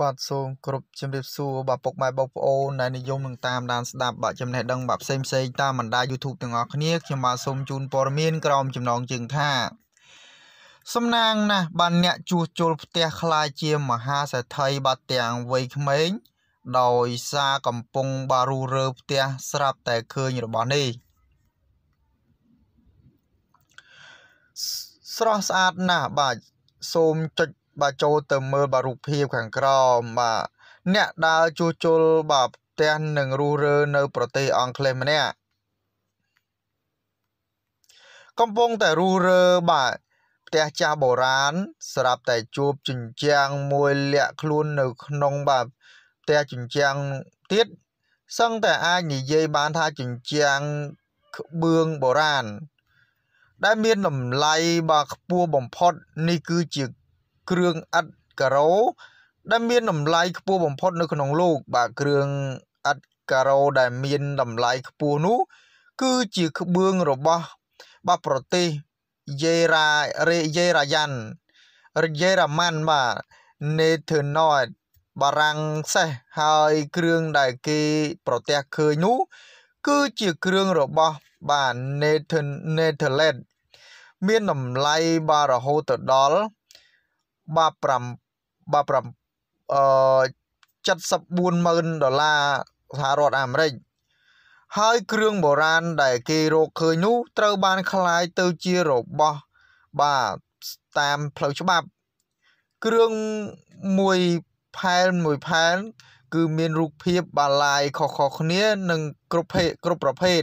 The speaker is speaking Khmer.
បាទសូមគោរពជំរាបសួរបាទពុកម៉ែបងប្អូនដែលនិយមនឹងតាមដានស្ដាប់បាទចំណេះដឹងបាទផ្សេងផ្សេងតាមបណ្ដា YouTube ទាំងអស់គ្នាខ្ញុំបាទសូមជូនព័ត៌មាន ក្រោមចំណងជើងថាសំណាងណាស់បាទអ្នក ជួសជុលផ្ទះខ្លាយជាមហាសេដ្ឋីបាទទាំងវ័យក្មេងដោយសារកំពុងបារុរើផ្ទះស្រាប់តែឃើញរបស់នេះស្រស់ស្អាតណាស់បាទសូមចុចបាទចូលទៅមើលបាទរូបភាពខាងក្រោមបាទអ្នកដើរជួសជុលបាទផ្ទះនឹងរស់រើនៅ ប្រទេសអង់គ្លេសម្នាក់កំពុងតែរស់រើបាទផ្ទះចាស់បុរាណស្រាប់តែជួបជញ្ជាំងមួយលាក់ខ្លួននៅក្នុងបាទផ្ទះជញ្ជាំងទៀតសឹងតែអាចនិយាយបានថាជញ្ជាំងក្បឿងបុរាណដែលមានតម្លៃបាទខ្ពស់បំផុតនេះគឺជាគ្រឿងឥដ្ឋការ៉ូដែលមានតម្លៃ ខ្ពស់បំផុតនៅក្នុងโลกបាទគ្រឿងឥដ្ឋការ៉ូដែលមានតម្លៃខ្ពស់នោះ គឺជាក្បឿងរបស់បាទប្រទេសយេរ៉ារេយេរ៉ាយ៉ាន់យេរ៉ាម៉ាន់បាទ Netherlands បារាំងសេះហើយគ្រឿងដែលគេប្រទះឃើញនោះគឺជាគ្រឿងរបស់បាទ Netherlands មានតម្លៃបាទរហូតទៅដល់15 15អឺ740,000ដុល្លារសហរដ្ឋអាមេរិកហើយគ្រឿងបុរាណដែលគេរកឃើញនោះត្រូវបានคล้ายទៅជារបស់បាទតាមផ្លូវច្បាប់គ្រឿងមួយផែនមួយផែន គឺមាន រូបភាពបាឡាយខុសៗគ្នានិងគ្រប់ភេទគ្រប់ប្រភេទ